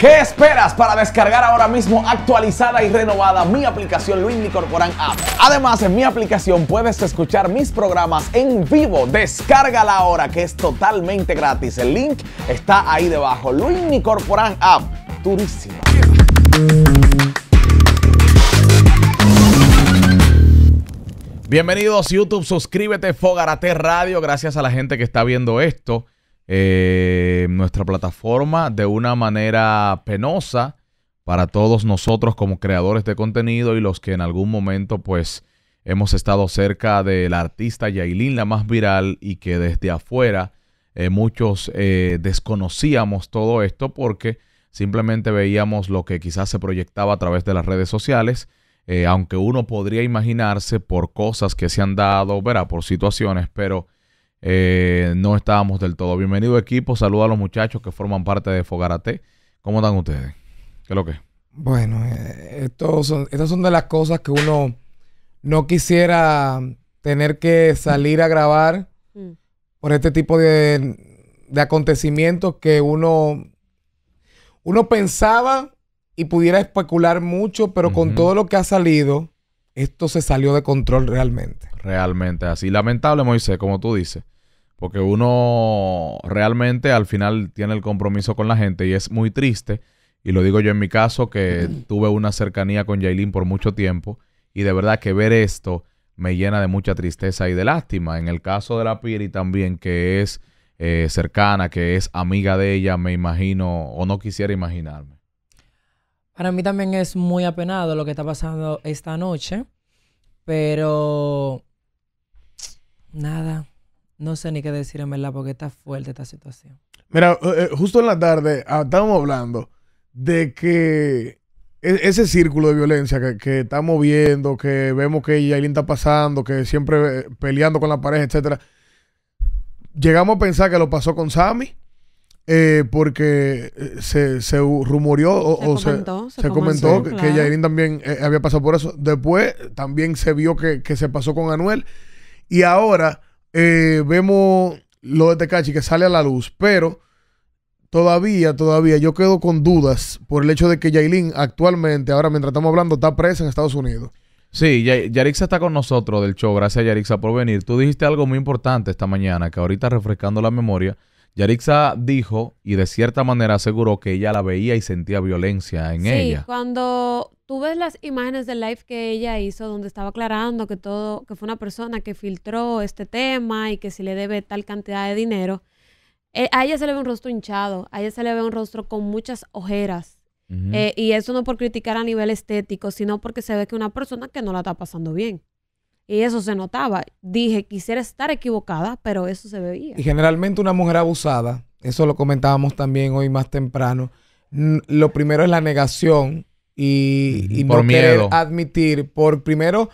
¿Qué esperas para descargar ahora mismo actualizada y renovada mi aplicación Luis Corporan App? Además, en mi aplicación puedes escuchar mis programas en vivo. Descárgala ahora que es totalmente gratis. El link está ahí debajo. Luis Corporan App. Durísima. Bienvenidos YouTube, suscríbete Fogarate Radio, gracias a la gente que está viendo esto eh, nuestra plataforma de una manera penosa para todos nosotros como creadores de contenido y los que en algún momento pues hemos estado cerca de la artista Yailin, la más viral, y que desde afuera eh, muchos eh, desconocíamos todo esto porque simplemente veíamos lo que quizás se proyectaba a través de las redes sociales, eh, aunque uno podría imaginarse por cosas que se han dado, verá, por situaciones, pero eh, no estábamos del todo. Bienvenido equipo, saludo a los muchachos que forman parte de Fogarate. ¿Cómo están ustedes? ¿Qué lo que? Bueno, eh, estos son, estas son de las cosas que uno no quisiera tener que salir a grabar mm. por este tipo de, acontecimientos que uno, uno pensaba y pudiera especular mucho, pero con todo lo que ha salido, esto se salió de control realmente. Realmente, así. Lamentable, Moisés, como tú dices. Porque uno realmente al final tiene el compromiso con la gente y es muy triste. Y lo digo yo en mi caso, que tuve una cercanía con Jailin por mucho tiempo. Y de verdad que ver esto me llena de mucha tristeza y de lástima. En el caso de la Piri también, que es eh, cercana, que es amiga de ella, me imagino, o no quisiera imaginarme. Para mí también es muy apenado lo que está pasando esta noche, pero nada, no sé ni qué decir en verdad porque está fuerte esta situación. Mira, eh, eh, justo en la tarde ah, estábamos hablando de que e-, ese círculo de violencia que, estamos viendo, que vemos que Yailin está pasando, que siempre eh, peleando con la pareja, etcétera. Llegamos a pensar que lo pasó con Sammy eh, porque eh, se, rumoreó o se comentó, se, comentó, que, claro. también eh, había pasado por eso. Después también se vio que, se pasó con Anuel. Y ahora vemos lo de Tecachi que sale a la luz, pero todavía, todavía yo quedo con dudas por el hecho de que Yailin actualmente, ahora mientras estamos hablando, está presa en Estados Unidos. Sí, Yarixa está con nosotros del show. Gracias, Yarixa, por venir. Tú dijiste algo muy importante esta mañana, que ahorita refrescando la memoria, Yarixa dijo y de cierta manera aseguró que ella la veía y sentía violencia en ella. Sí, cuando tú ves las imágenes del live que ella hizo donde estaba aclarando que todo que fue una persona que filtró este tema y que se le debe tal cantidad de dinero, eh, a ella se le ve un rostro hinchado, a ella se le ve un rostro con muchas ojeras. Eh, y eso no por criticar a nivel estético, sino porque se ve que una persona que no la está pasando bien. Y eso se notaba. Dije, quisiera estar equivocada, pero eso se veía. Y generalmente una mujer abusada, eso lo comentábamos también hoy más temprano, lo primero es la negación y, por no Querer admitir, por primero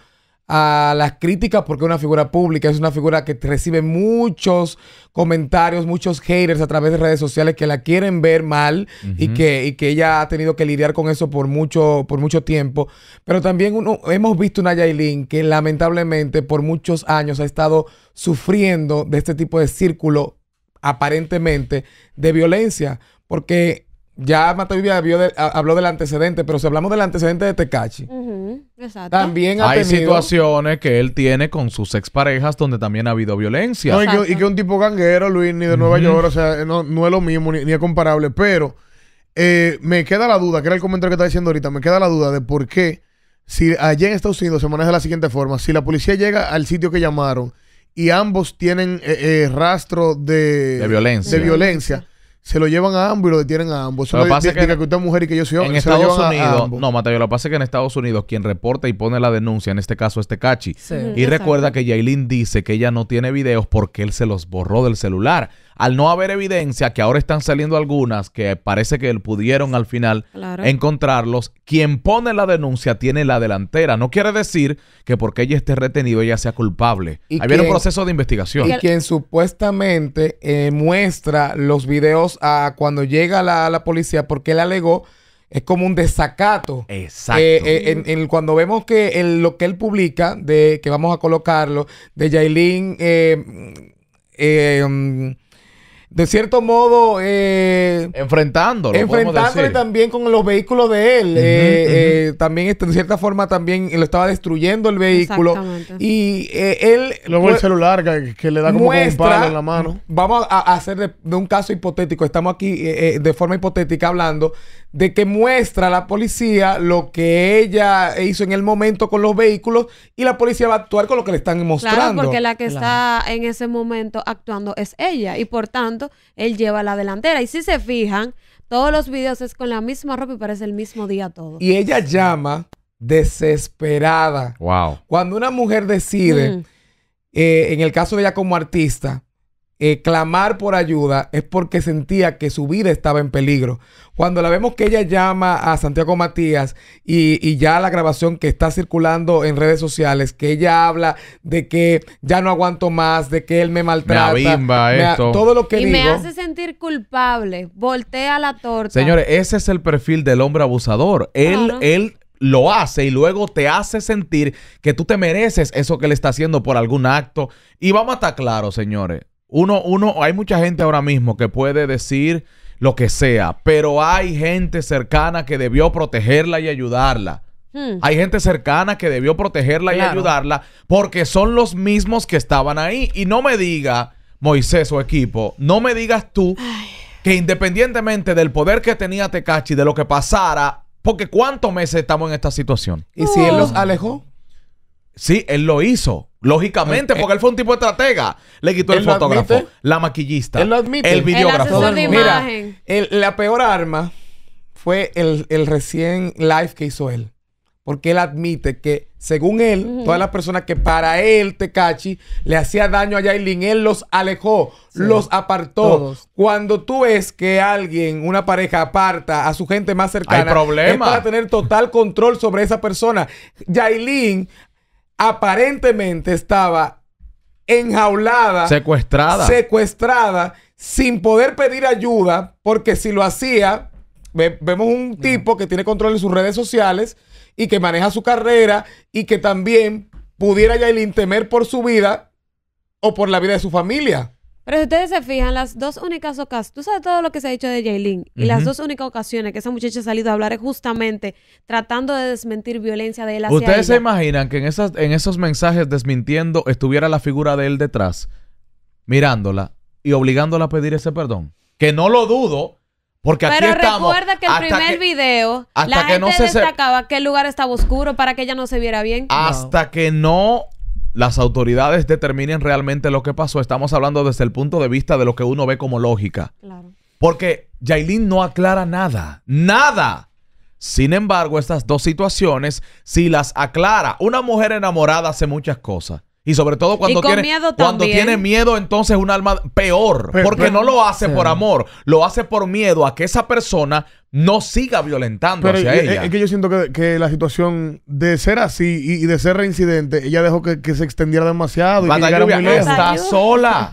a las críticas porque es una figura pública, es una figura que recibe muchos comentarios, muchos haters a través de redes sociales que la quieren ver mal y, que, y que ella ha tenido que lidiar con eso por mucho, por mucho tiempo. Pero también uno, hemos visto una Yailin que lamentablemente por muchos años ha estado sufriendo de este tipo de círculo aparentemente de violencia porque ya Mateo habló del antecedente, pero si hablamos del antecedente de Tecachi, también ha hay situaciones que él tiene con sus exparejas donde también ha habido violencia. y, que, un tipo ganguero, Luis, ni de Nueva York, o sea, no, es lo mismo, ni, es comparable, pero eh, me queda la duda, que era el comentario que estaba diciendo ahorita, me queda la duda de por qué, si allá en Estados Unidos se maneja de la siguiente forma, si la policía llega al sitio que llamaron y ambos tienen eh, eh, rastro De violencia se lo llevan a ambos y lo detienen a ambos. lo, que, usted mujer y que yo En Estados Unidos, no, Mateo, lo que pasa es que en Estados Unidos quien reporta y pone la denuncia, en este caso este Cachi, y recuerda que Yailin dice que ella no tiene videos porque él se los borró del celular. Al no haber evidencia, que ahora están saliendo algunas que parece que él pudieron al final encontrarlos, quien pone la denuncia tiene la delantera. No quiere decir que porque ella esté retenida ella sea culpable. Había un proceso de investigación. Y quien supuestamente eh, muestra los videos a cuando llega la, la policía porque él alegó es como un desacato. Exacto. Eh, eh, cuando vemos que lo que él publica, de que vamos a colocarlo, de Yailin, eh, eh mm, de cierto modo eh, enfrentándolo enfrentándole también con los vehículos de él eh, eh, también este, de cierta forma también lo estaba destruyendo el vehículo y eh, él luego el celular que, le da como un palo en la mano vamos a, hacer de, un caso hipotético estamos aquí de forma hipotética hablando de que muestra a la policía lo que ella hizo en el momento con los vehículos y la policía va a actuar con lo que le están mostrando claro porque la que está en ese momento actuando es ella y por tanto él lleva la delantera. Y si se fijan, todos los videos es con la misma ropa y parece el mismo día todo. Y ella llama desesperada. Wow. Cuando una mujer decide, mm. eh, en el caso de ella como artista, eh, clamar por ayuda es porque sentía que su vida estaba en peligro. Cuando la vemos que ella llama a Santiago Matías y, ya la grabación que está circulando en redes sociales, que ella habla de que ya no aguanto más, de que él me maltrata. todo lo que y me hace sentir culpable. Voltea la torta. Señores, ese es el perfil del hombre abusador. Él, él lo hace y luego te hace sentir que tú te mereces eso que le está haciendo por algún acto. Y vamos a estar claros, señores uno, uno, hay mucha gente ahora mismo que puede decir lo que sea, pero hay gente cercana que debió protegerla y ayudarla. Hmm. Hay gente cercana que debió protegerla y ayudarla porque son los mismos que estaban ahí. Y no me diga, Moisés o equipo, no me digas tú que independientemente del poder que tenía Tecachi, de lo que pasara, porque ¿cuántos meses estamos en esta situación? ¿Y si él los oh. alejó? Sí, él lo hizo. Lógicamente, eh, porque eh, él fue un tipo estratega. Le quitó el fotógrafo, la maquillista, lo admite. el videógrafo. la peor arma fue el, recién live que hizo él. Porque él admite que, según él, todas las personas que para él, te cachi le hacía daño a Yailin, él los alejó, los apartó. Cuando tú ves que alguien, una pareja, aparta a su gente más cercana, Hay problema. es tener total control sobre esa persona. Yailin aparentemente estaba enjaulada, secuestrada, secuestrada, sin poder pedir ayuda, porque si lo hacía, vemos un tipo que tiene control en sus redes sociales y que maneja su carrera y que también pudiera el temer por su vida o por la vida de su familia. Pero si ustedes se fijan, las dos únicas ocasiones, tú sabes todo lo que se ha dicho de Jaylin, y las dos únicas ocasiones que esa muchacha ha salido a hablar es justamente tratando de desmentir violencia de él hacia ¿Ustedes se imaginan que en, esas, en esos mensajes desmintiendo estuviera la figura de él detrás, mirándola y obligándola a pedir ese perdón? Que no lo dudo, porque aquí estamos. recuerda que el primer video, la gente no se destacaba que el lugar estaba oscuro para que ella no se viera bien. Hasta que no las autoridades determinen realmente lo que pasó. Estamos hablando desde el punto de vista de lo que uno ve como lógica. Porque Yailin no aclara nada. ¡Nada! Sin embargo, estas dos situaciones, si las aclara, una mujer enamorada hace muchas cosas. Y sobre todo cuando, tiene miedo, cuando tiene miedo, entonces un alma peor. porque no lo hace por amor, lo hace por miedo a que esa persona no siga violentando hacia ella. Es que yo siento que, la situación de ser así y, de ser reincidente, ella dejó que, se extendiera demasiado. Y que Está sola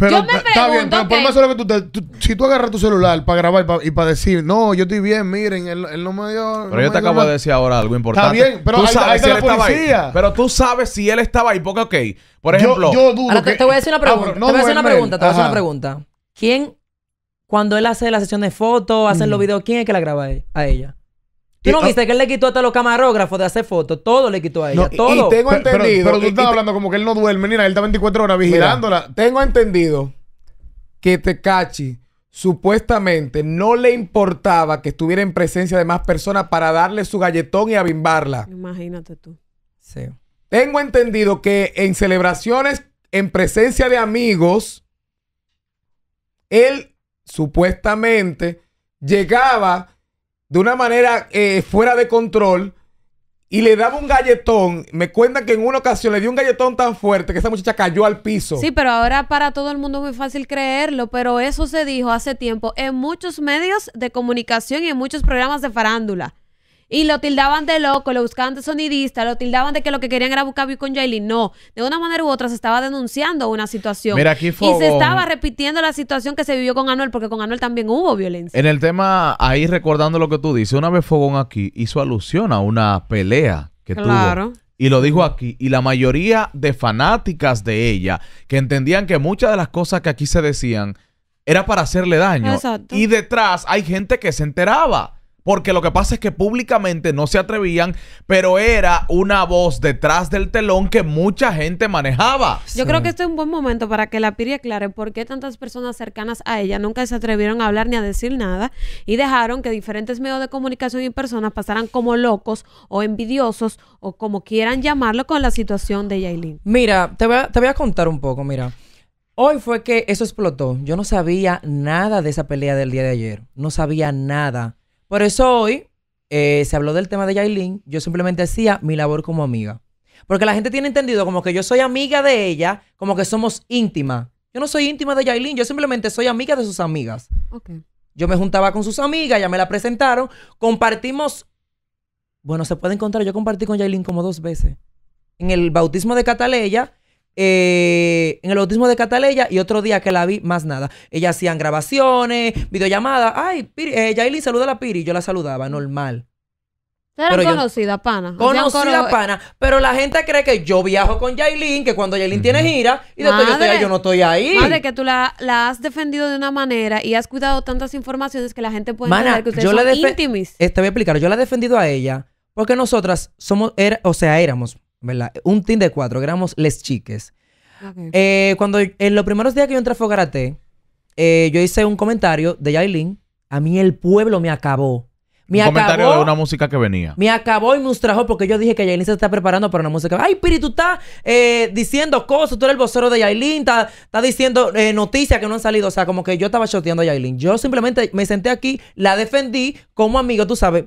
pero, yo me pregunto, está bien, que tú, si tú agarras tu celular para grabar y para decir, no, yo estoy bien, miren, él, él no me dio. Pero yo te acabo de decir ahora algo importante. Está bien, pero tú sabes si él la policía. estaba ahí. Pero tú sabes si él estaba ahí, porque, ok, por ejemplo. Yo, dudo te, voy a decir una ah, pregunta. te voy a hacer una pregunta, te voy a hacer una pregunta. ¿Quién, cuando él hace la sesión de fotos, hace los mm. videos, quién es que la graba a ella? ¿Tú no ah, viste que él le quitó hasta los camarógrafos de hacer fotos? Todo le quitó a ella. todo. Y tengo entendido. Pero, tú estás hablando como que él no duerme mira, Él está 24 horas vigilándola. tengo entendido que Tecachi supuestamente no le importaba que estuviera en presencia de más personas para darle su galletón y abimbarla. Imagínate tú. Tengo entendido que en celebraciones en presencia de amigos, él supuestamente llegaba de una manera eh, fuera de control y le daba un galletón. Me cuentan que en una ocasión le dio un galletón tan fuerte que esa muchacha cayó al piso. Sí, pero ahora para todo el mundo es muy fácil creerlo, pero eso se dijo hace tiempo en muchos medios de comunicación y en muchos programas de farándula. Y lo tildaban de loco, lo buscaban de sonidista, lo tildaban de que lo que querían era buscar con y No, de una manera u otra se estaba denunciando una situación. y se estaba repitiendo la situación que se vivió con Anuel, porque con Anuel también hubo violencia. En el tema, ahí recordando lo que tú dices, una vez Fogón aquí hizo alusión a una pelea que tuvo. Y lo dijo aquí. Y la mayoría de fanáticas de ella, que entendían que muchas de las cosas que aquí se decían era para hacerle daño. Y detrás hay gente que se enteraba. Porque lo que pasa es que públicamente no se atrevían, pero era una voz detrás del telón que mucha gente manejaba. Yo creo que este es un buen momento para que la Piri aclare por qué tantas personas cercanas a ella nunca se atrevieron a hablar ni a decir nada y dejaron que diferentes medios de comunicación y personas pasaran como locos o envidiosos o como quieran llamarlo con la situación de Yailin. Mira, te voy a, te voy a contar un poco, mira. Hoy fue que eso explotó. Yo no sabía nada de esa pelea del día de ayer. No sabía nada. Por eso hoy eh, se habló del tema de Yailin. Yo simplemente hacía mi labor como amiga. Porque la gente tiene entendido como que yo soy amiga de ella, como que somos íntimas. Yo no soy íntima de Yailin, yo simplemente soy amiga de sus amigas. Yo me juntaba con sus amigas, ya me la presentaron, compartimos. Bueno, se puede encontrar, yo compartí con Yailin como dos veces. En el bautismo de Cataleya eh, en el autismo de Cataleya y otro día que la vi, más nada. ella hacían grabaciones, videollamadas. Ay, Piri, eh, saluda a la Piri. Yo la saludaba, normal. Pero conocida, pana. Conocida, pana. Pero la gente cree que yo viajo con Yailin, que cuando Yailin tiene gira, y yo, estoy yo no estoy ahí. Madre, que tú la, has defendido de una manera y has cuidado tantas informaciones que la gente puede Mana, que ustedes son íntimis. voy a explicar. Yo la he defendido a ella porque nosotras somos, o sea, éramos, ¿verdad? Un team de cuatro. gramos les chiques. Eh, cuando en los primeros días que yo entré a Fogarate, eh, yo hice un comentario de Yailin. A mí el pueblo me acabó. un comentario de una música que venía. Me acabó y me ustrajó porque yo dije que Yailin se está preparando para una música. Ay, Piri, tú estás eh, diciendo cosas, tú eres el vocero de Yailin, estás diciendo noticias que no han salido. O sea, como que yo estaba choteando a Yailin. Yo simplemente me senté aquí, la defendí como amigo, tú sabes,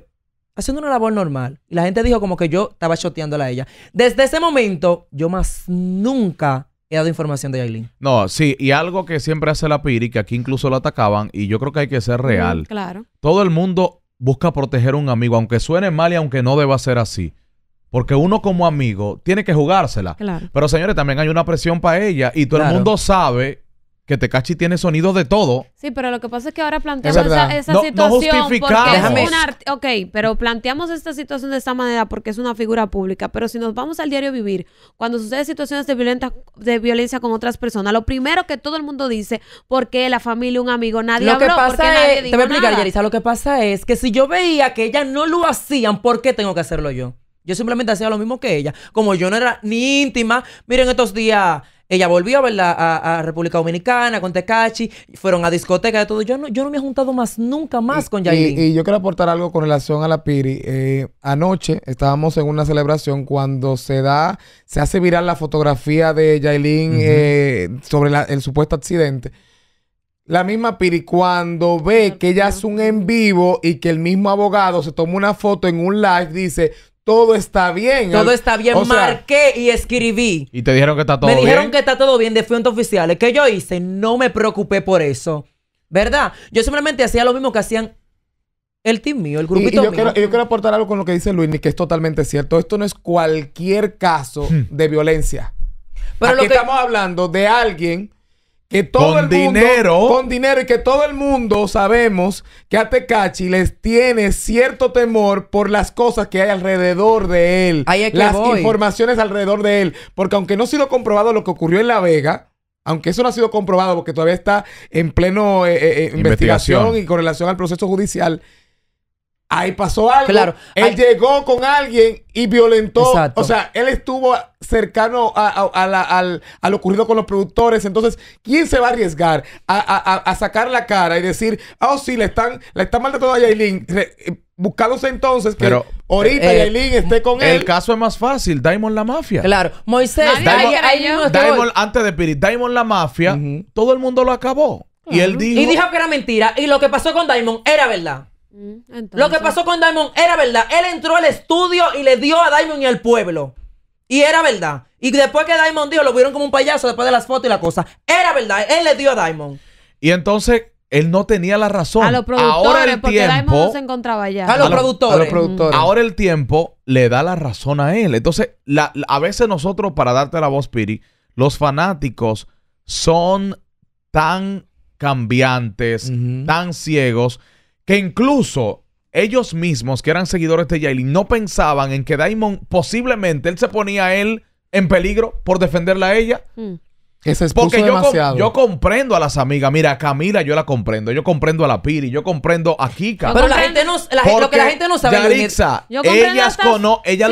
haciendo una labor normal. Y la gente dijo como que yo estaba choteándola a ella. Desde ese momento, yo más nunca he dado información de Aileen. No, sí, y algo que siempre hace la Piri, que aquí incluso lo atacaban, y yo creo que hay que ser real. claro. Todo el mundo busca proteger a un amigo, aunque suene mal y aunque no deba ser así. Porque uno como amigo tiene que jugársela. Claro. Pero señores, también hay una presión para ella y todo el mundo sabe que Tecachi tiene sonido de todo. Sí, pero lo que pasa es que ahora planteamos esa, situación. No Porque ok, pero planteamos esta situación de esta manera porque es una figura pública. Pero si nos vamos al diario vivir, cuando suceden situaciones de, violenta, de violencia con otras personas, lo primero que todo el mundo dice, porque la familia, un amigo, nadie lo habló, que pasa es, Te voy a explicar, Yarisa. Lo que pasa es que si yo veía que ellas no lo hacían, ¿por qué tengo que hacerlo yo? Yo simplemente hacía lo mismo que ella. Como yo no era ni íntima, miren estos días ella volvió a verla a, República Dominicana con Tecachi, fueron a discoteca y todo. Yo no, yo no me he juntado más, nunca más con Yailin. Y, yo quiero aportar algo con relación a la Piri. Eh, anoche estábamos en una celebración cuando se da, se hace viral la fotografía de Yailin eh, sobre el supuesto accidente. La misma Piri, cuando ve que ella es un en vivo y que el mismo abogado se toma una foto en un live, dice: todo está bien. Todo está bien. Marqué y escribí. Y te dijeron que está todo bien. Me dijeron que está todo bien de fuentes oficiales. ¿Qué yo hice? No me preocupé por eso. ¿Verdad? Yo simplemente hacía lo mismo que hacían el team mío, el grupito mío. y yo Quiero, aportar algo con lo que dice Luis, que es totalmente cierto. Esto no es cualquier caso hmm. de violencia. Pero estamos hablando de alguien que todo con el dinero. con dinero y que todo el mundo sabemos que a Tecachi les tiene cierto temor por las cosas que hay alrededor de él, las informaciones alrededor de él, porque aunque no ha sido comprobado lo que ocurrió en La Vega, aunque eso no ha sido comprobado porque todavía está en pleno eh, eh, eh, investigación y con relación al proceso judicial, Ahí pasó algo. Claro. Él llegó con alguien y violentó. O sea, él estuvo cercano a, al, lo ocurrido con los productores. Entonces, ¿quién se va a arriesgar a, sacar la cara y decir, oh, sí, le están, mal están maltratando a Yailin? Eh, buscándose entonces que ahorita eh, esté con él. El caso es más fácil, Diamond la mafia. Claro, Moisés, antes de Spirit, Diamond la mafia, todo el mundo lo acabó. Y él dijo. Y dijo que era mentira. Y lo que pasó con Diamond era verdad. Lo que pasó con Diamond era verdad. Él entró al estudio y le dio a Diamond y al pueblo. Y era verdad. Y después que Diamond dijo, lo vieron como un payaso después de las fotos y la cosa. Era verdad. Él le dio a Diamond. Y entonces él no tenía la razón. A los productores, Ahora el tiempo, no se encontraba allá A los, productores. Ahora el tiempo le da la razón a él. Entonces, a veces nosotros, para darte la voz, Piri, los fanáticos son tan cambiantes, tan ciegos que incluso ellos mismos, que eran seguidores de Yailin, no pensaban en que Daimon, posiblemente él se ponía él en peligro por defenderla a ella. ese mm. es se Porque yo, yo comprendo a las amigas. Mira, Camila yo la comprendo. Yo comprendo a la Piri. Yo comprendo a Kika. Pero la gente no, la gente, lo que la gente no sabe. Yarixa, yo ellas lo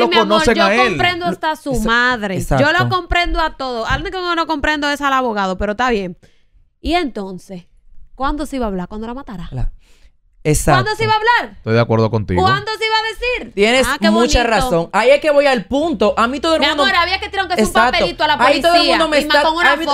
conocen a él. Yo comprendo hasta su madre. Yo lo comprendo a todo. Al único que no comprendo es al abogado, pero está bien. Y entonces, ¿cuándo se iba a hablar? ¿Cuándo la matará? Exacto. ¿Cuándo se iba a hablar? Estoy de acuerdo contigo. ¿Cuándo se iba a decir? Tienes ah, mucha razón. Ahí es que voy al punto. A mí todo el mundo. Amor, había que tirar un papelito a la policía. todo el mundo me está.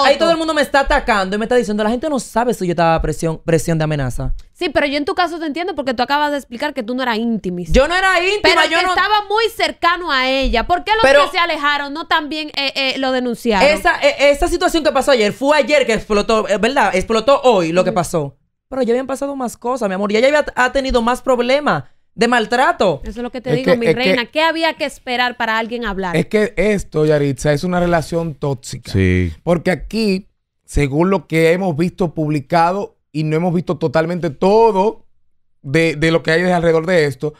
Ahí, todo el mundo me está atacando y me está diciendo la gente no sabe si yo estaba presión, presión de amenaza. Sí, pero yo en tu caso te entiendo porque tú acabas de explicar que tú no eras íntimis. Yo no era íntima. Pero yo que estaba muy cercano a ella. ¿Por qué los que se alejaron no también eh, eh, lo denunciaron? Esa, e, esa situación que pasó ayer fue ayer que explotó, eh, ¿verdad? Explotó hoy lo que pasó. Pero ya habían pasado más cosas, mi amor. Ya ella había, ha tenido más problemas de maltrato. Eso es lo que te digo, mi reina. ¿Qué había que esperar para alguien hablar? Es que esto, Yaritza, es una relación tóxica. Sí. Porque aquí, según lo que hemos visto publicado y no hemos visto totalmente todo de, lo que hay alrededor de esto,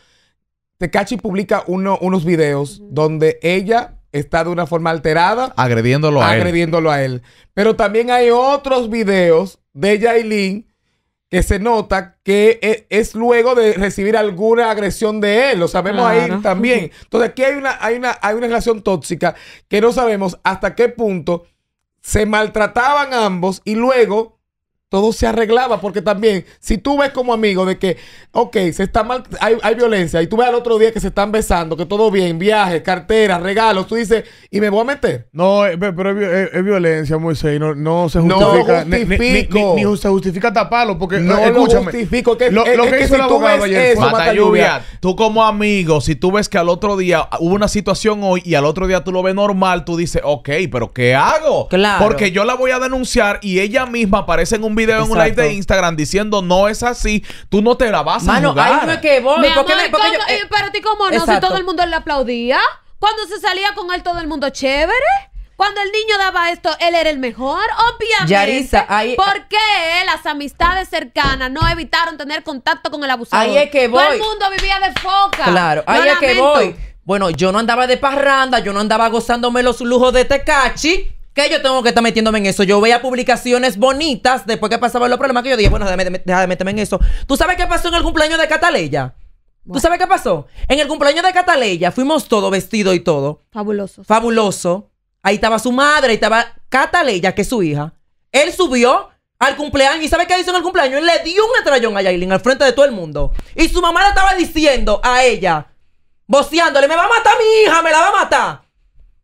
Tecachi publica uno, unos videos donde ella está de una forma alterada. Agrediéndolo a él. Agrediéndolo a él. Pero también hay otros videos de Yailin que se nota que e, es, luego de recibir alguna agresión de él. Lo sabemos ahí también. Entonces aquí hay una, hay, una, hay una relación tóxica que no sabemos hasta qué punto se maltrataban ambos y luego todo se arreglaba, porque también, si tú ves como amigo de que, ok, se está mal, hay, violencia, y tú ves al otro día que se están besando, que todo bien, viajes, carteras, regalos, tú dices, ¿y me voy a meter? No, eh, pero es, violencia, Moisés, no, no se justifica. No justifico. Ni, se justifica taparlo, porque no eh, escúchame, lo justifico. Que, lo, es, que, el abogado eso, Mata lluvia, tú como amigo, si tú ves que al otro día hubo una situación hoy y al otro día tú lo ves normal, tú dices, ok, pero ¿qué hago? Claro. Porque yo la voy a denunciar y ella misma aparece en un video en un live de Instagram diciendo no es así, tú no te la vas Mano, a jugar. Mano, que voy. ti cómo no, si todo el mundo le aplaudía. Cuando se salía con él todo el mundo chévere. Cuando el niño daba esto, él era el mejor, obviamente. ¿Por qué las amistades cercanas no evitaron tener contacto con el abusador? que Todo el mundo vivía de foca. Claro, ahí es que voy. Bueno, yo no andaba de parranda, yo no andaba gozándome los lujos de Tecachi que yo tengo que estar metiéndome en eso? Yo veía publicaciones bonitas después que pasaban los problemas que yo dije, bueno, déjame, meterme en eso. ¿Tú sabes qué pasó en el cumpleaños de Cataleya? ¿Tú sabes qué pasó? En el cumpleaños de Cataleya fuimos todo vestido y todo. Fabuloso. Fabuloso. Ahí estaba su madre, ahí estaba Cataleya, que es su hija. Él subió al cumpleaños. ¿Y sabe qué hizo en el cumpleaños? Él le dio un estrellón a Yailin al frente de todo el mundo. Y su mamá le estaba diciendo a ella, boceándole me va a matar mi hija, me la va a matar.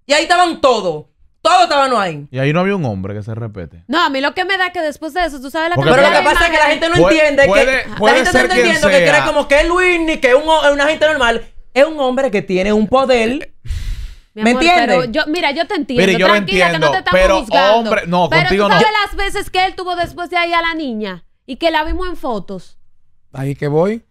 Y ahí estaban todos. Todos no ahí. Y ahí no había un hombre que se respete. No, a mí lo que me da es que después de eso, tú sabes la Porque Pero lo que pasa es que la gente no entiende que la gente está entendiendo que cree como que es Luis ni que es una gente normal. Es un hombre que tiene un poder. Eh, eh, ¿Me entiendes? yo, mira, yo te entiendo. Pero yo Tranquila, entiendo, que no te estamos pero Hombre, no, contigo no. sabes las veces que él tuvo después de ahí a la niña y que la vimos en fotos. Ahí que voy.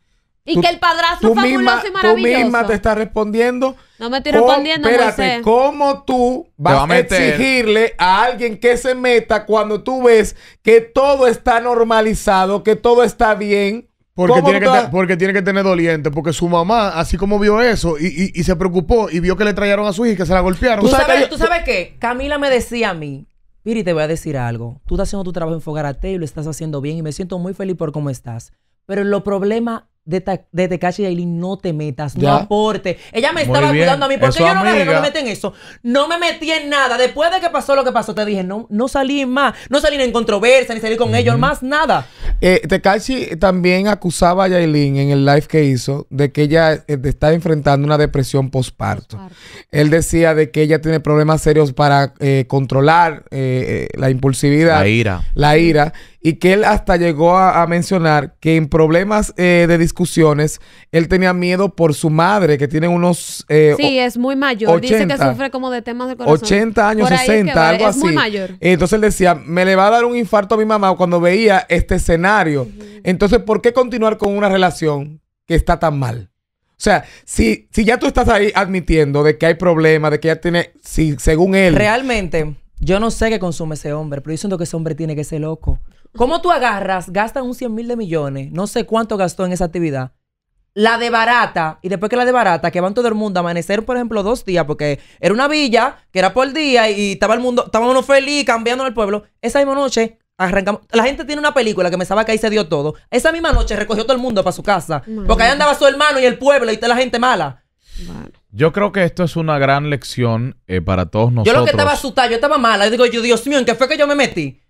Y que el padrastro fabuloso misma, y maravilloso. Tú misma te está respondiendo. No me estoy respondiendo, Espérate, Moisés. ¿cómo tú vas a, exigirle a alguien que se meta cuando tú ves que todo está normalizado, que todo está bien? Porque tiene, que porque tiene que tener doliente, porque su mamá, así como vio eso, y, se preocupó y vio que le trajeron a su hija y que se la golpearon. ¿Tú sabes, qué? Camila me decía a mí, Piri, te voy a decir algo. Tú estás haciendo tu trabajo en Fogarate y lo estás haciendo bien y me siento muy feliz por cómo estás. Pero los problemas de, de y Aileen, no te metas, no aporte. Ella me estaba cuidando a mí, porque yo no no me metí en eso. No me metí en nada. Después de que pasó lo que pasó, te dije, no, no salí más, no salí en controversia, ni salí con ellos, más nada. Eh, también acusaba a Yailin en el live que hizo de que ella eh, está enfrentando una depresión postparto. Él decía de que ella tiene problemas serios para eh, controlar eh, la impulsividad, la ira. La ira. Y que él hasta llegó a, mencionar que en problemas de discusión discusiones. Él tenía miedo por su madre, que tiene unos. Eh, sí, es muy mayor. Dice que sufre como de temas del corazón. 80 años, 60, algo así. Muy mayor. Entonces él decía: Me le va a dar un infarto a mi mamá cuando veía este escenario. Entonces, ¿por qué continuar con una relación que está tan mal? O sea, si, si ya tú estás ahí admitiendo de que hay problemas, de que ya tiene, si según él. Realmente, yo no sé qué consume ese hombre, pero yo siento que ese hombre tiene que ser loco. ¿Cómo tú agarras, gastan un 100 mil de millones, no sé cuánto gastó en esa actividad? La de barata, y después que la de barata, que van todo el mundo a amanecer, por ejemplo, dos días, porque era una villa que era por día y estaba el mundo, estábamos feliz cambiando el pueblo. Esa misma noche arrancamos. La gente tiene una película que me sabe que ahí se dio todo. Esa misma noche recogió todo el mundo para su casa, porque ahí andaba su hermano y el pueblo y está la gente mala. Yo creo que esto es una gran lección eh, para todos nosotros. Yo lo que estaba asustado, yo estaba mala. Yo digo, yo, Dios mío, ¿en qué fue que yo me metí?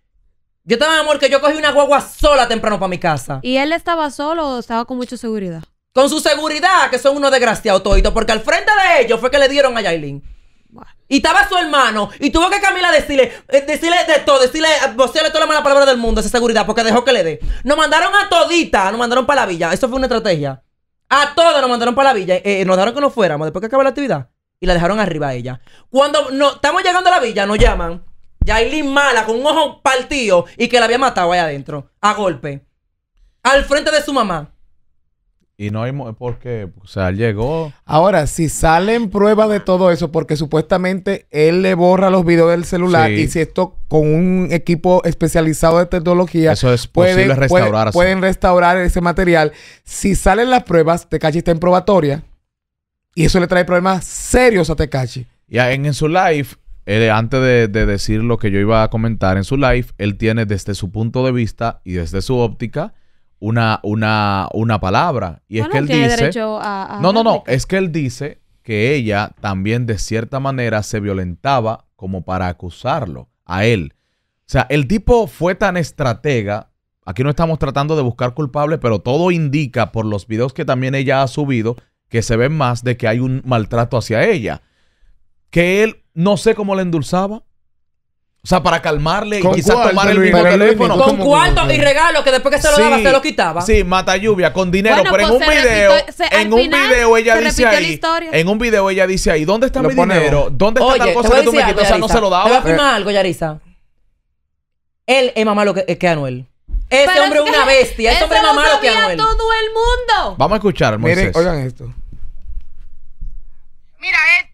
Yo estaba, amor, que yo cogí una guagua sola temprano para mi casa. ¿Y él estaba solo o estaba con mucha seguridad? Con su seguridad, que son unos desgraciados toditos, porque al frente de ellos fue que le dieron a Yailin. Y estaba su hermano, y tuvo que Camila decirle, eh, decirle de todo, decirle, vocearle toda la mala palabra del mundo, esa seguridad, porque dejó que le dé. Nos mandaron a todita, nos mandaron para la villa. Eso fue una estrategia. A todos nos mandaron para la villa. Eh, eh, nos dejaron que nos fuéramos después que acabó la actividad. Y la dejaron arriba a ella. Cuando no, estamos llegando a la villa, nos llaman. Yailin mala, con un ojo partido y que la había matado ahí adentro, a golpe. Al frente de su mamá. Y no hay porque, o sea, llegó. Ahora, si salen pruebas de todo eso, porque supuestamente él le borra los videos del celular y si esto con un equipo especializado de tecnología, eso es pueden, posible restaurar. Pueden, restaurar ese material. Si salen las pruebas, Tecachi está en probatoria y eso le trae problemas serios a Tecachi. Ya en, en su live, eh, antes de, decir lo que yo iba a comentar en su live, él tiene desde su punto de vista y desde su óptica una, una, una palabra. Y es que él dice... no, no, no, es que él dice que ella también de cierta manera se violentaba como para acusarlo a él. O sea, el tipo fue tan estratega. Aquí no estamos tratando de buscar culpable, pero todo indica por los videos que también ella ha subido que se ven más de que hay un maltrato hacia ella. Que él no sé cómo le endulzaba. O sea, para calmarle y quizás tomar el mismo teléfono. Con cuartos y regalos que después que se lo daba se lo quitaba. Sí, mata lluvia, con dinero. pero en pues un video, en un video ella dice ahí. En un video ella dice ahí, ¿dónde está mi dinero? ¿Dónde está Oye, tal cosa que tú me quitas? O sea, no se lo daba. Te voy a eh. firmar algo, Yarisa. Él es mamá lo que, que Anuel. Ese hombre es una bestia. Ese hombre es mamá lo que Anuel. todo el mundo. Vamos a escuchar, Miren, oigan esto. Mira, esto.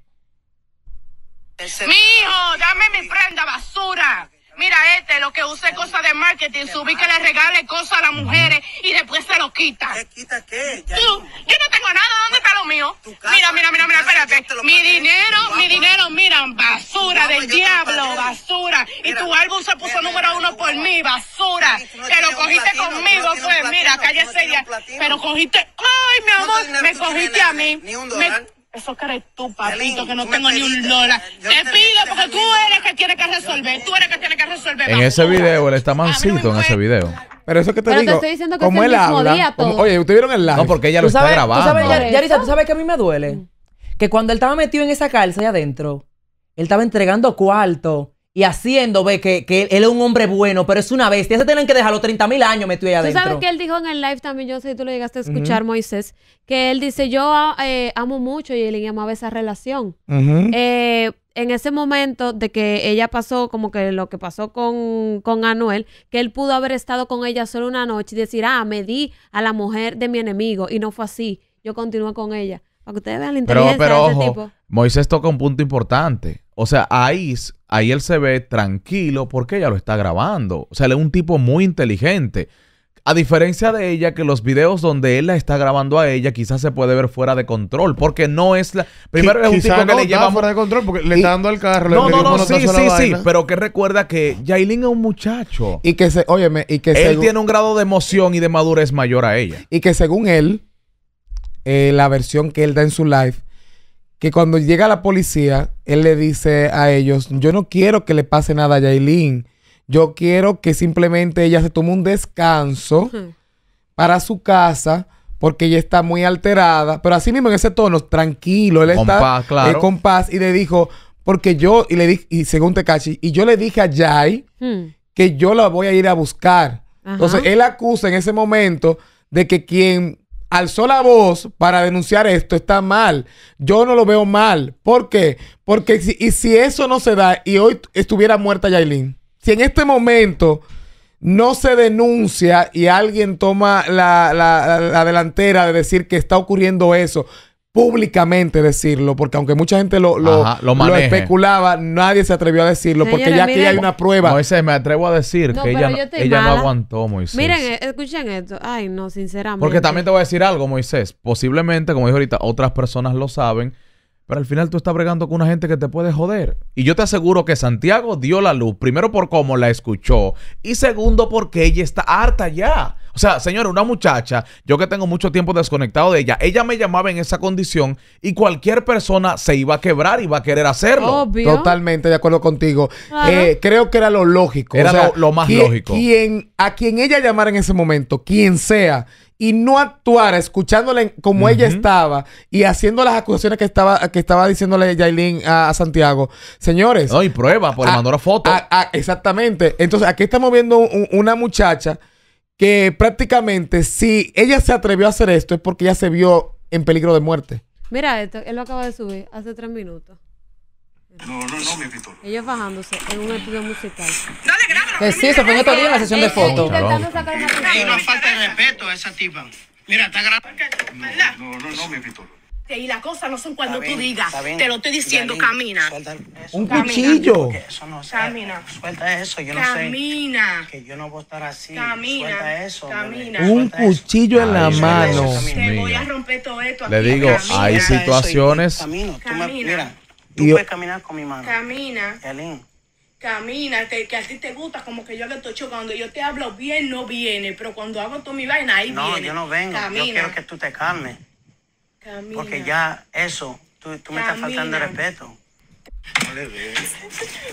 Mi hijo, dame mi prenda basura. Mira este, lo que use cosas de marketing, subí que le regale cosas a las mujeres y después se lo quita. ¿Qué quita qué? Tú, yo no tengo nada, ¿dónde está lo mío? mira, mira, mira, mira, espérate. Mi dinero, mi dinero, mira, basura del diablo, basura. Y tu álbum se puso número uno por mí, basura. Te lo cogiste conmigo, pues, mira, cállese ya. Pero cogiste, ay, mi amor, me cogiste a mí. Ni un dólar. Eso que eres tú, papito, que no tengo ni un lora. Te pido porque tú eres que tienes que resolver. Tú eres que tiene que resolver. En ese video, él está mansito en ese video. Pero eso que te digo, te estoy diciendo que como él oye, ¿ustedes vieron el live? No, porque ella lo está grabando. tú sabes, Yarisa, tú sabes que a mí me duele. Mm. Que cuando él estaba metido en esa calza allá adentro, él estaba entregando cuarto y haciendo ve, que, él es un hombre bueno, pero es una bestia. se tienen que dejarlo 30 mil años me ahí adentro. sabes que él dijo en el live también, yo sé si tú lo llegaste a escuchar, Moisés, que él dice, yo eh, amo mucho y él amaba esa relación. Eh, en ese momento de que ella pasó, como que lo que pasó con, con Anuel, que él pudo haber estado con ella solo una noche y decir, ah, me di a la mujer de mi enemigo. Y no fue así. Yo continúo con ella. Para que ustedes vean la inteligencia pero, de ojo, Moisés toca un punto importante. O sea, ahí, ahí él se ve tranquilo porque ella lo está grabando. O sea, él es un tipo muy inteligente. A diferencia de ella, que los videos donde él la está grabando a ella, quizás se puede ver fuera de control, porque no es la. Primero es un tipo que le lleva. fuera de control, porque le está dando al carro. No, no, no, sí, sí, sí. Pero que recuerda que Yailin es un muchacho. Y que se. Óyeme, y que. Él tiene un grado de emoción y de madurez mayor a ella. Y que según él, eh, la versión que él da en su live que cuando llega la policía, él le dice a ellos, yo no quiero que le pase nada a Yailin, yo quiero que simplemente ella se tome un descanso para su casa porque ella está muy alterada, pero así mismo en ese tono, tranquilo, él con paz, claro. Eh, con paz y le dijo, porque yo, y le dije, y según Tekachi, y yo le dije a Yai hmm. que yo la voy a ir a buscar. Entonces, él acusa en ese momento de que quien alzó la voz para denunciar esto, está mal. Yo no lo veo mal. ¿Por qué? Porque si, y si eso no se da y hoy estuviera muerta Yailin, si en este momento no se denuncia y alguien toma la delantera de decir que está ocurriendo eso, públicamente decirlo, porque aunque mucha gente lo, lo, especulaba, nadie se atrevió a decirlo, porque ya aquí hay una prueba. Moisés, me atrevo a decir que ella, ella no aguantó, Moisés. Miren, eh, escuchen esto. Ay, no, sinceramente. Porque también te voy a decir algo, Moisés. Posiblemente, como dijo ahorita, otras personas lo saben, pero al final tú estás bregando con una gente que te puede joder. Y yo te aseguro que Santiago dio la luz, primero por cómo la escuchó, y segundo porque ella está harta ya. O sea, señora, una muchacha, yo que tengo mucho tiempo desconectado de ella, ella me llamaba en esa condición y cualquier persona se iba a quebrar y va a querer hacerlo. Totalmente de acuerdo contigo. Eh, creo que era lo lógico. Era lo, más lógico. a quien ella llamara en ese momento, quien sea, y no actuara escuchándole como ella estaba y haciendo las acusaciones que estaba, que estaba diciéndole Yailin a, a Santiago. Señores. No, y prueba, por pues, mandó foto. exactamente. Entonces, aquí estamos viendo una muchacha que prácticamente si ella se atrevió a hacer esto es porque ella se vio en peligro de muerte. Mira esto, él lo acaba de subir hace tres minutos. No, no, no, mi pintor. Ella bajándose en un estudio musical. Dale, grábalo. sí, se fue todo en la sesión de fotos. una no falta respeto a esa tipa. Mira, está grabando. No, no, no, mi pintor y las cosas no son cuando tú bien, digas. Te lo estoy diciendo, camina. eso. Un cuchillo. Eso no, camina. Suelta eso, yo camina. no sé. Camina. Que yo no voy a estar así. Camina. Suelta eso. Camina. Un cuchillo en la mano. Eso, voy a romper todo esto. Aquí. Le digo, hay situaciones. camino. Tú me, mira, tú puedes caminar con mi mano. Camina. camina, que a ti te gusta, como que yo hago estoy chocando. Yo te hablo bien, no viene, pero cuando hago toda mi vaina, ahí viene. No, yo no vengo. Yo quiero que tú te calmes. Porque ya eso, tú, me estás faltando de respeto. No le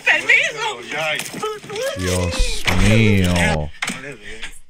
¡Permiso! Dios mío.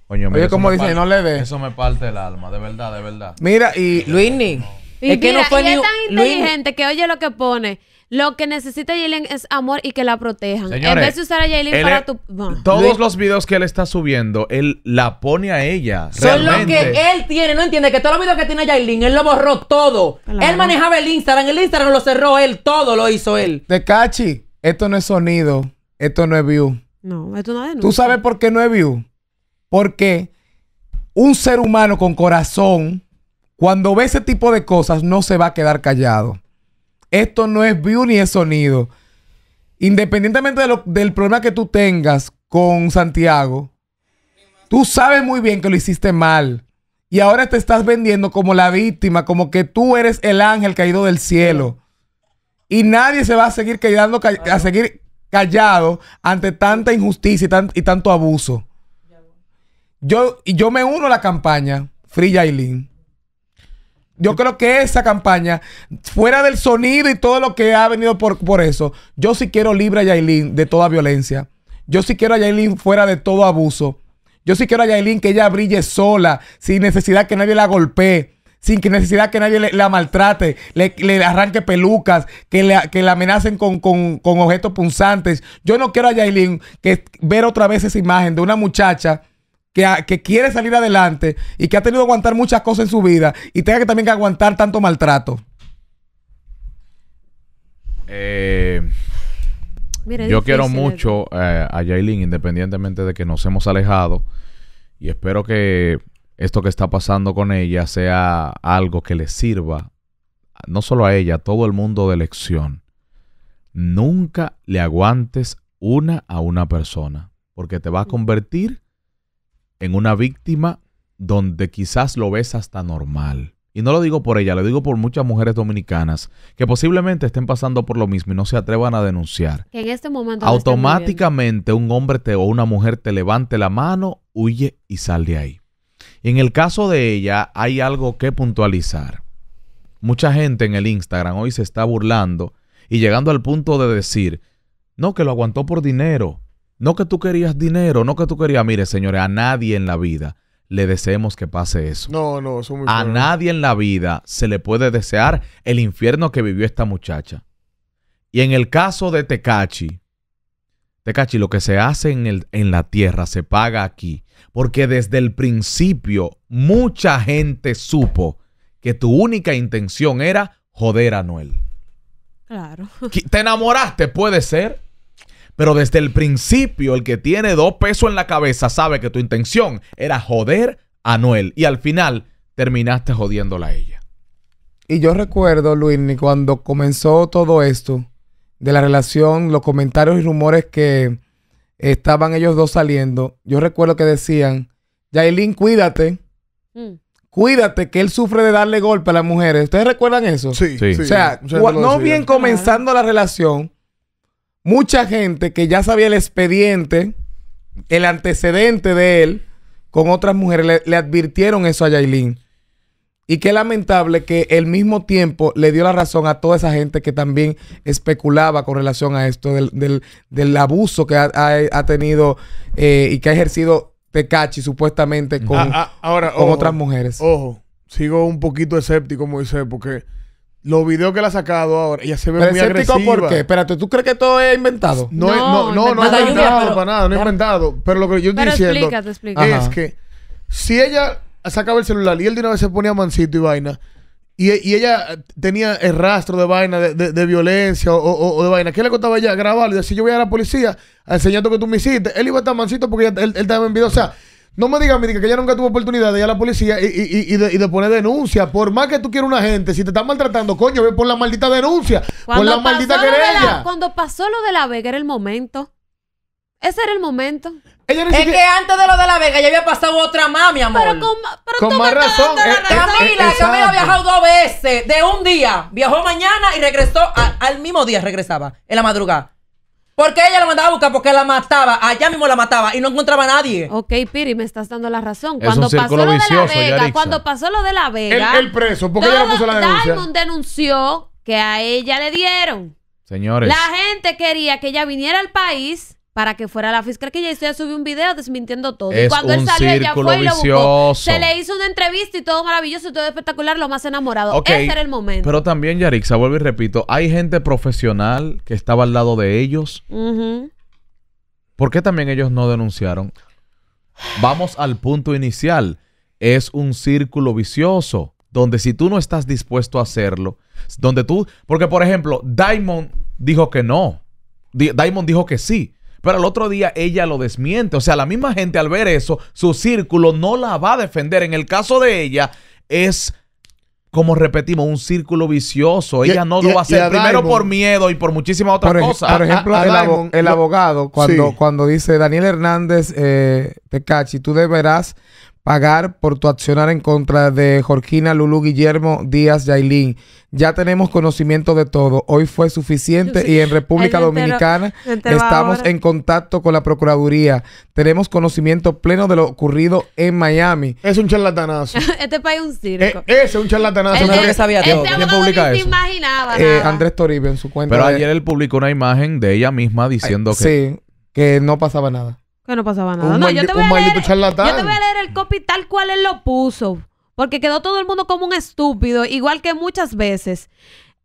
Oye, como dice, no le des. Eso me parte el alma, de verdad, de verdad. Mira, y Luini. y Es que no fue tan inteligente que oye lo que pone. Lo que necesita Jalen es amor y que la protejan. en vez de usar a Jalen para tu. Todos los videos que él está subiendo, él la pone a ella. Son lo que él tiene. No entiende que todos los videos que tiene Jalen, él lo borró todo. Él manejaba el Instagram. El Instagram lo cerró él. Todo lo hizo él. De Cachi, esto no es sonido. Esto no es view. No, esto no es. ¿Tú sabes por qué no es view? Porque un ser humano con corazón, cuando ve ese tipo de cosas, no se va a quedar callado. Esto no es view ni es sonido. Independientemente del problema que tú tengas con Santiago, tú sabes muy bien que lo hiciste mal. Y ahora te estás vendiendo como la víctima, como que tú eres el ángel caído del cielo. Y nadie se va a seguir quedando a seguir callado ante tanta injusticia y, tanto abuso. Yo, yo me uno a la campaña Free Yailin. Yo creo que esa campaña, fuera del sonido y todo lo que ha venido por, por eso, yo sí quiero libre a Yailin de toda violencia. Yo sí quiero a Yailin fuera de todo abuso. Yo sí quiero a Yailin que ella brille sola, sin necesidad que nadie la golpee, sin que necesidad que nadie la maltrate, le, arranque pelucas, que, que la amenacen con, objetos punzantes. Yo no quiero a Yailin que, ver otra vez esa imagen de una muchacha que, quiere salir adelante y que ha tenido que aguantar muchas cosas en su vida y tenga que también que aguantar tanto maltrato? Eh, yo quiero mucho eh. Eh, a Jailin, independientemente de que nos hemos alejado, y espero que esto que está pasando con ella sea algo que le sirva, no solo a ella, a todo el mundo de lección. Nunca le aguantes una a una persona, porque te va a mm. convertir en una víctima donde quizás lo ves hasta normal. Y no lo digo por ella, lo digo por muchas mujeres dominicanas que posiblemente estén pasando por lo mismo y no se atrevan a denunciar. en este momento automáticamente un hombre te, o una mujer te levante la mano, huye y sale de ahí. en el caso de ella hay algo que puntualizar. Mucha gente en el Instagram hoy se está burlando y llegando al punto de decir, no, que lo aguantó por dinero, no que tú querías dinero, no que tú querías, mire señores, a nadie en la vida le deseemos que pase eso. No, no, eso es muy A nadie en la vida se le puede desear el infierno que vivió esta muchacha. Y en el caso de Tecachi, Tecachi, lo que se hace en, el, en la tierra se paga aquí. Porque desde el principio mucha gente supo que tu única intención era joder a Noel. Claro. ¿Te enamoraste? Puede ser. Pero desde el principio, el que tiene dos pesos en la cabeza sabe que tu intención era joder a Noel. Y al final terminaste jodiéndola a ella. Y yo recuerdo, Luis, cuando comenzó todo esto de la relación, los comentarios y rumores que estaban ellos dos saliendo, yo recuerdo que decían, Yailin, cuídate. Mm. Cuídate que él sufre de darle golpe a las mujeres. ¿Ustedes recuerdan eso? Sí. sí. O sea, no bien comenzando la relación, mucha gente que ya sabía el expediente, el antecedente de él con otras mujeres, le, advirtieron eso a Yailin. Y qué lamentable que el mismo tiempo le dio la razón a toda esa gente que también especulaba con relación a esto del, del, del abuso que ha, tenido eh, y que ha ejercido Tecachi supuestamente con, ah, ah, otras mujeres. Ojo, sigo un poquito escéptico, Moisés, porque los videos que la ha sacado ahora, ella se ve pero muy agresiva. ¿Por qué? Espérate, ¿tú crees que todo es inventado? No, no, no, no, es no inventado para nada, no es inventado. Pero lo que yo estoy pero diciendo explícate, explícate. es que si ella sacaba el celular y él de una vez se ponía mansito y vaina, y, y ella tenía el rastro de vaina, de, de, violencia o, o, de vaina, ¿qué le contaba ella? Grabarlo y decir, yo voy a la policía enseñando que tú me hiciste. Él iba a estar mansito porque él, él, él estaba en video. O sea, no me digas, Mire, que ella nunca tuvo oportunidad de ir a la policía y, de, poner denuncia. Por más que tú quieras una gente, si te están maltratando, coño, por la maldita denuncia. por la maldita querella. cuando pasó lo de la Vega, era el momento. Ese era el momento. Ella es que antes de lo de la Vega ya había pasado otra mami, amor. Pero con, más razón. La Camila, Camila viajado dos veces de un día. Viajó mañana y regresó al mismo día, regresaba en la madrugada. Porque ella lo mandaba a buscar porque la mataba. Allá mismo la mataba y no encontraba a nadie. Ok, Piri, me estás dando la razón. cuando pasó lo de la Vega, cuando pasó lo de la Vega. El, preso, porque ella puso la denuncia. Diamond denunció que a ella le dieron. Señores. La gente quería que ella viniera al país para que fuera la fiscal que ya hizo, ya subió un video desmintiendo todo. cuando él salió, ella fue y lo buscó. Se le hizo una entrevista y todo maravilloso, todo espectacular, lo más enamorado. Ese era el momento. Pero también, Yarixa, vuelvo y repito, hay gente profesional que estaba al lado de ellos. ¿Por qué también ellos no denunciaron? Vamos al punto inicial. Es un círculo vicioso donde si tú no estás dispuesto a hacerlo, donde tú, porque por ejemplo, Diamond dijo que no. Diamond dijo que sí. Pero al otro día ella lo desmiente. O sea, la misma gente al ver eso, su círculo no la va a defender. En el caso de ella, es como repetimos, un círculo vicioso. Ella no lo va a hacer primero por miedo y por muchísimas otras cosas. Por ejemplo, el, abogado, cuando, cuando dice Daniel Hernández eh, cachi, tú deberás pagar por tu accionar en contra de Jorgina Lulú Guillermo Díaz Yailín. Ya tenemos conocimiento de todo. Hoy fue suficiente y en República Dominicana estamos en contacto con la Procuraduría. Tenemos conocimiento pleno de lo ocurrido en Miami. Es un charlatanazo. este país es un circo. Eh, es un charlatanazo. sabía todo. Este ¿Quién publica eso? Imaginaba eh, Andrés Toribio en su cuenta. Pero ayer él publicó una imagen de ella misma diciendo que... que no pasaba nada. Que no pasaba nada. no, yo te, voy a leer, charlatán. yo te voy a leer el copy tal cual él lo puso. Porque quedó todo el mundo como un estúpido, igual que muchas veces.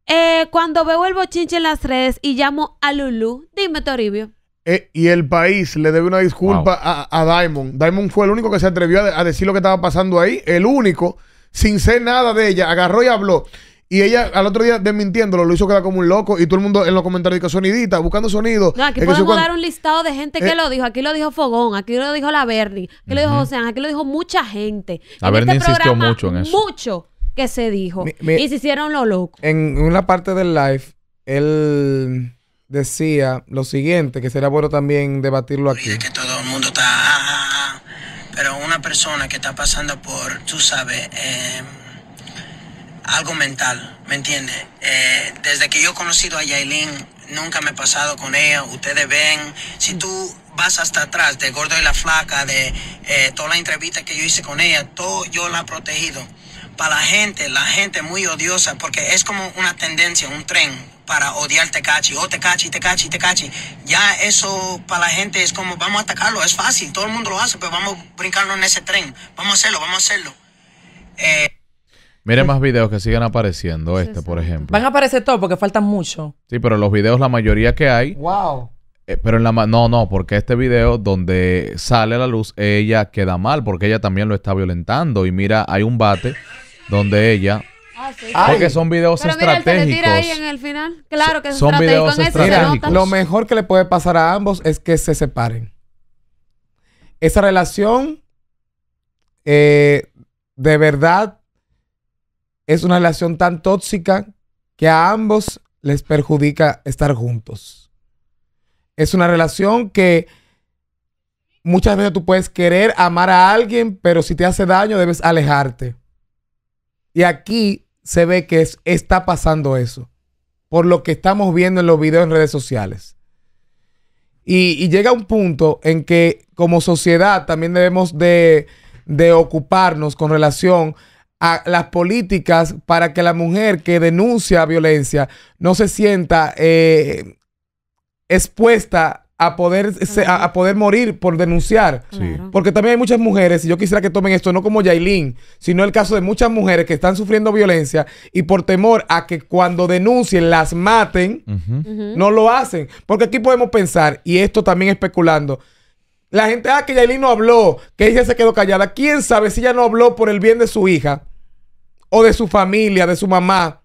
Eh, cuando veo el bochinche en las redes y llamo a Lulu. dime, Toribio. Eh, y el país le debe una disculpa a, a, Diamond. Diamond fue el único que se atrevió a decir lo que estaba pasando ahí. El único, sin ser nada de ella, agarró y habló. Y ella al otro día desmintiéndolo lo hizo quedar como un loco y todo el mundo en los comentarios dijo, sonidita, buscando sonido. aquí podemos dar un listado de gente que eh, lo dijo. Aquí lo dijo Fogón, aquí lo dijo la Verdi, aquí lo dijo José, aquí lo dijo mucha gente. La Verdi este insistió mucho en eso. Mucho que se dijo. y se hicieron lo loco. En una parte del live, él decía lo siguiente, que sería bueno también debatirlo aquí. que todo el mundo está... Pero una persona que está pasando por, tú sabes... Eh algo mental, ¿me entiendes? Eh, desde que yo he conocido a Yailin, nunca me he pasado con ella. Ustedes ven, si tú vas hasta atrás de Gordo y la Flaca, de eh, toda la entrevista que yo hice con ella, todo yo la he protegido. Para la gente, la gente muy odiosa, porque es como una tendencia, un tren para odiar Tecachi. te oh, Tecachi, Tecachi, Tecachi. Ya eso para la gente es como, vamos a atacarlo, es fácil, todo el mundo lo hace, pero vamos a brincarlo en ese tren. Vamos a hacerlo, vamos a hacerlo. Eh, Miren más videos que siguen apareciendo, este, por ejemplo. Van a aparecer todos porque faltan muchos. Sí, pero los videos, la mayoría que hay. ¡Wow! Eh, pero en la no, no, porque este video donde sale la luz, ella queda mal porque ella también lo está violentando. Y mira, hay un bate donde ella. Ah, sí. Porque son videos Pero mira, le tira ahí en el final. Claro que es Son videos estratégicos. Lo mejor que le puede pasar a ambos es que se separen. Esa relación eh, de verdad es una relación tan tóxica que a ambos les perjudica estar juntos. Es una relación que muchas veces tú puedes querer amar a alguien, pero si te hace daño debes alejarte. Y aquí se ve que está pasando eso, por lo que estamos viendo en los videos en redes sociales. Y, llega un punto en que como sociedad también debemos de, de ocuparnos con relación a las políticas para que la mujer que denuncia violencia no se sienta eh, expuesta a poder, a, poder morir por denunciar. Porque también hay muchas mujeres, y yo quisiera que tomen esto no como Yailin, sino el caso de muchas mujeres que están sufriendo violencia y por temor a que cuando denuncien las maten, no lo hacen. Porque aquí podemos pensar, y esto también especulando, la gente, ah, que Yailin no habló, que ella se quedó callada. ¿Quién sabe si ella no habló por el bien de su hija? o de su familia, de su mamá.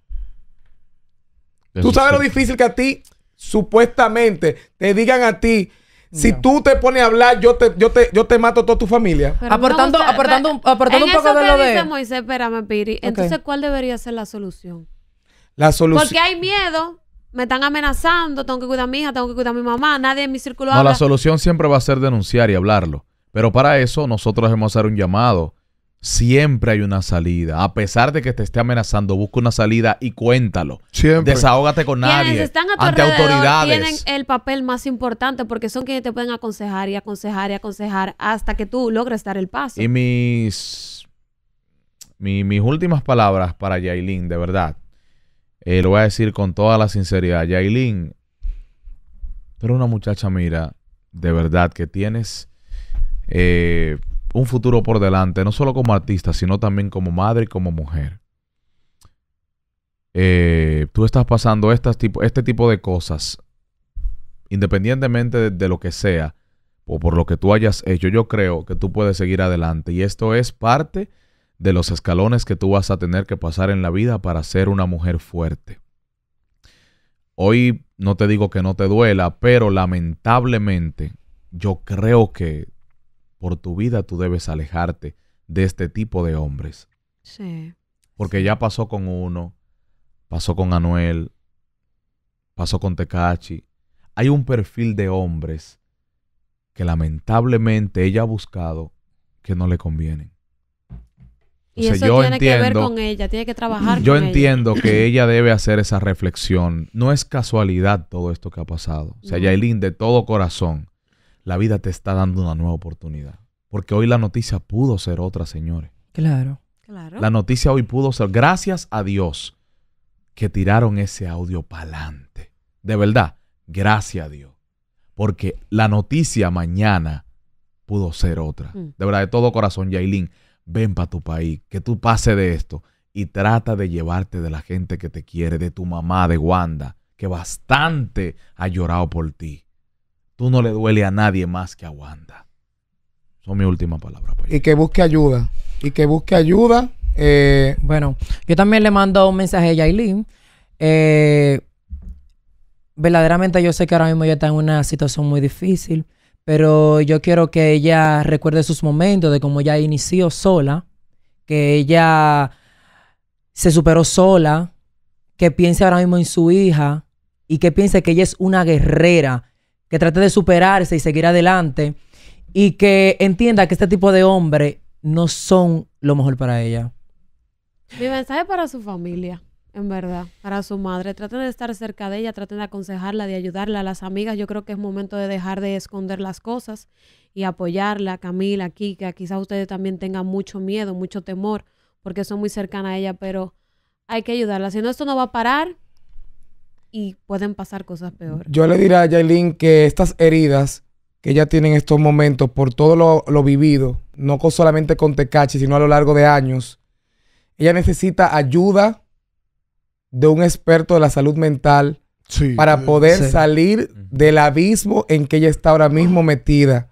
tú sabes lo difícil que a ti, supuestamente, te digan a ti. Si tú te pones a hablar, yo te, yo te, yo te mato a toda tu familia. aportando, eh, un, poco de que dice Moisés, espérame, Piri. Entonces, ¿cuál debería ser la solución? La solución. Porque hay miedo, me están amenazando, tengo que cuidar a mi hija, tengo que cuidar a mi mamá, nadie en mi círculo no, la solución siempre va a ser denunciar y hablarlo. Pero para eso nosotros hemos hacer un llamado Siempre hay una salida. A pesar de que te esté amenazando, busca una salida y cuéntalo. Siempre. Desahógate con nadie. están ante autoridades. Tienen el papel más importante porque son quienes te pueden aconsejar y aconsejar y aconsejar hasta que tú logres dar el paso. Y mis, mis últimas palabras para Yailin, de verdad. Eh, lo voy a decir con toda la sinceridad. Yailin, tú eres una muchacha, mira, de verdad que tienes. Eh, un futuro por delante, no solo como artista, sino también como madre y como mujer. Eh, tú estás pasando tipo, este tipo de cosas, independientemente de, de lo que sea o por lo que tú hayas hecho, yo creo que tú puedes seguir adelante. Y esto es parte de los escalones que tú vas a tener que pasar en la vida para ser una mujer fuerte. Hoy no te digo que no te duela, pero lamentablemente yo creo que por tu vida tú debes alejarte de este tipo de hombres. Sí. Porque ya pasó con uno, pasó con Anuel, pasó con Tecachi. Hay un perfil de hombres que lamentablemente ella ha buscado que no le convienen. Y eso tiene que ver con ella, tiene que trabajar con ella. yo entiendo que ella debe hacer esa reflexión. No es casualidad todo esto que ha pasado. O sea, de todo corazón, la vida te está dando una nueva oportunidad. Porque hoy la noticia pudo ser otra, señores. Claro. claro. La noticia hoy pudo ser, gracias a Dios, que tiraron ese audio pa'lante. De verdad, gracias a Dios. Porque la noticia mañana pudo ser otra. Mm. De verdad, de todo corazón, Yailin, ven para tu país, que tú pase de esto y trata de llevarte de la gente que te quiere, de tu mamá, de Wanda, que bastante ha llorado por ti tú no le duele a nadie más que a Wanda. Son mi última palabra. Pues. y que busque ayuda. Y que busque ayuda. Eh, bueno, yo también le mando un mensaje a Yailin. Eh, verdaderamente yo sé que ahora mismo ella está en una situación muy difícil, pero yo quiero que ella recuerde sus momentos de cómo ella inició sola, que ella se superó sola, que piense ahora mismo en su hija y que piense que ella es una guerrera que trate de superarse y seguir adelante y que entienda que este tipo de hombres no son lo mejor para ella. Mi mensaje para su familia, en verdad, para su madre. Traten de estar cerca de ella, traten de aconsejarla, de ayudarla. A las amigas, yo creo que es momento de dejar de esconder las cosas y apoyarla. Camila, Kika, quizás ustedes también tengan mucho miedo, mucho temor, porque son muy cercanas a ella, pero hay que ayudarla. Si no, esto no va a parar y pueden pasar cosas peores. Yo le diré a Yailin que estas heridas que ella tiene en estos momentos por todo lo, vivido, no solamente con Tecachi, sino a lo largo de años, ella necesita ayuda de un experto de la salud mental para eh, poder salir del abismo en que ella está ahora mismo metida.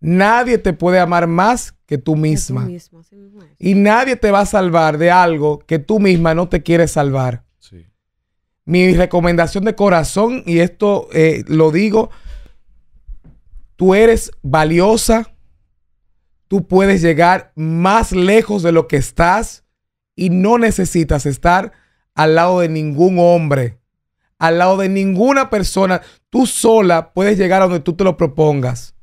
Nadie te puede amar más que tú misma. y nadie te va a salvar de algo que tú misma no te quieres salvar. Mi recomendación de corazón, y esto eh, lo digo, tú eres valiosa, tú puedes llegar más lejos de lo que estás y no necesitas estar al lado de ningún hombre, al lado de ninguna persona. Tú sola puedes llegar a donde tú te lo propongas.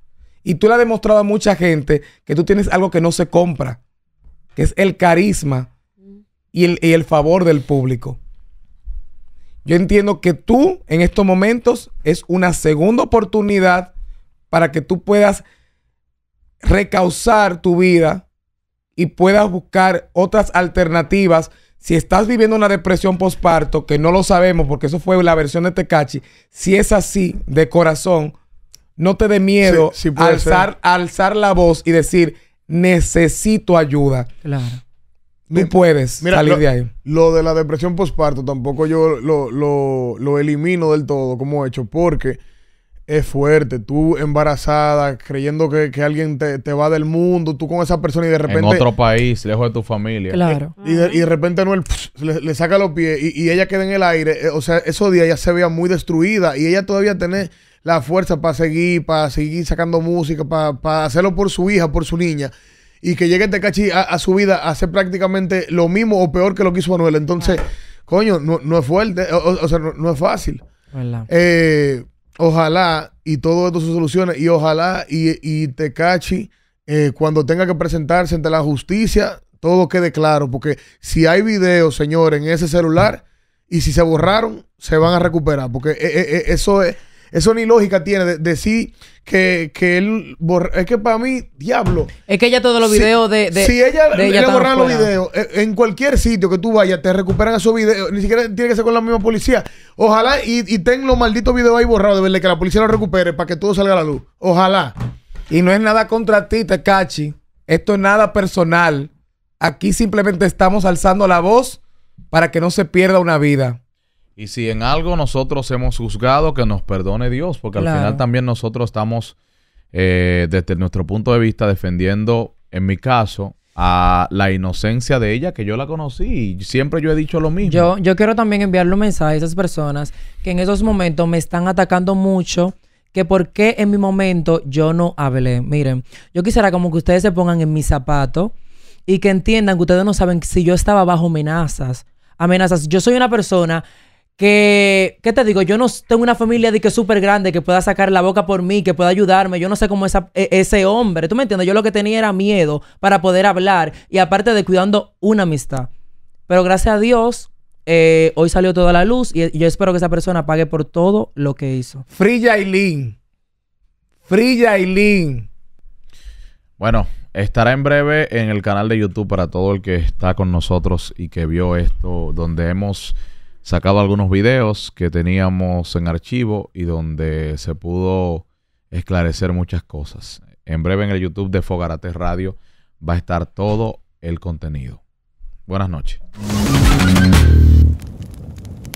Y tú le has demostrado a mucha gente que tú tienes algo que no se compra, que es el carisma y el, y el favor del público. Yo entiendo que tú en estos momentos es una segunda oportunidad para que tú puedas recausar tu vida y puedas buscar otras alternativas. Si estás viviendo una depresión postparto, que no lo sabemos porque eso fue la versión de Tecachi, si es así de corazón, no te dé miedo alzar, alzar la voz y decir, necesito ayuda. Claro. Tú puedes salir lo, de ahí. Lo de la depresión postparto tampoco yo lo, elimino del todo como he hecho, porque es fuerte. Tú embarazada, creyendo que, alguien te, va del mundo, tú con esa persona y de repente. En otro país, lejos de tu familia. Claro. Eh, y de, repente no, le, saca los pies y, ella queda en el aire. Eh, o sea, esos días ya se veía muy destruida y ella todavía tiene la fuerza para seguir, para seguir sacando música, para, para hacerlo por su hija, por su niña y que llegue Tecachi a, a, su vida a hacer prácticamente lo mismo o peor que lo que hizo Manuel. Entonces, coño, no, es fuerte, o, sea, no, es fácil. Eh, ojalá y todo esto se solucione y ojalá y, y Tecachi, eh, cuando tenga que presentarse ante la justicia, todo quede claro, porque si hay videos, señor, en ese celular, y si se borraron, se van a recuperar, porque eh, eso es eso ni lógica tiene. De decir que, que él borra, Es que para mí, diablo. Es que ella todos los videos de, Si ella, de los videos, eh, en cualquier sitio que tú vayas, te recuperan esos videos. Ni siquiera tiene que ser con la misma policía. Ojalá y, y ten los malditos videos ahí borrados de verle que la policía los recupere para que todo salga a la luz. Ojalá. Y no es nada contra ti, Tecachi. Esto es nada personal. Aquí simplemente estamos alzando la voz para que no se pierda una vida. Y si en algo nosotros hemos juzgado, que nos perdone Dios, porque al final también nosotros estamos, eh, desde nuestro punto de vista, defendiendo, en mi caso, a la inocencia de ella, que yo la conocí y siempre yo he dicho lo mismo. Yo, yo quiero también enviarle un mensaje a esas personas que en esos momentos me están atacando mucho que por qué en mi momento yo no hablé. Miren, yo quisiera como que ustedes se pongan en mi zapato y que entiendan que ustedes no saben si yo estaba bajo amenazas. Amenazas. Yo soy una persona que, ¿qué te digo? Yo no tengo una familia de que súper grande que pueda sacar la boca por mí, que pueda ayudarme. Yo no sé cómo esa, e, ese hombre, ¿tú me entiendes? Yo lo que tenía era miedo para poder hablar y aparte de cuidando una amistad. Pero gracias a Dios, eh, hoy salió toda la luz y, yo espero que esa persona pague por todo lo que hizo. Free Yailin. Free Yailin. Bueno, estará en breve en el canal de YouTube para todo el que está con nosotros y que vio esto, donde hemos Sacaba algunos videos que teníamos en archivo y donde se pudo esclarecer muchas cosas. En breve en el YouTube de Fogarate Radio va a estar todo el contenido. Buenas noches.